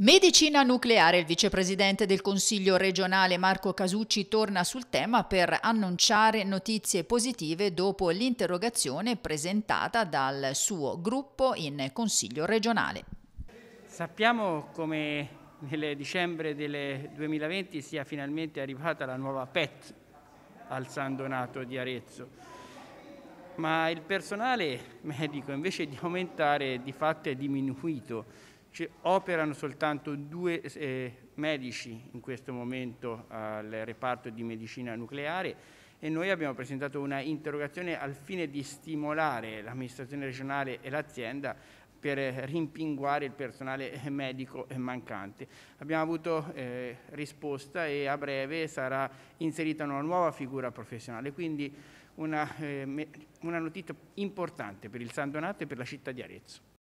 Medicina nucleare, il vicepresidente del Consiglio regionale Marco Casucci torna sul tema per annunciare notizie positive dopo l'interrogazione presentata dal suo gruppo in Consiglio regionale. Sappiamo come nel dicembre del 2020 sia finalmente arrivata la nuova PET al San Donato di Arezzo, ma il personale medico invece di aumentare di fatto è diminuito ci operano soltanto due eh, medici in questo momento al reparto di medicina nucleare e noi abbiamo presentato una interrogazione al fine di stimolare l'amministrazione regionale e l'azienda per rimpinguare il personale medico mancante. Abbiamo avuto eh, risposta e a breve sarà inserita una nuova figura professionale, quindi una, eh, una notizia importante per il San Donato e per la città di Arezzo.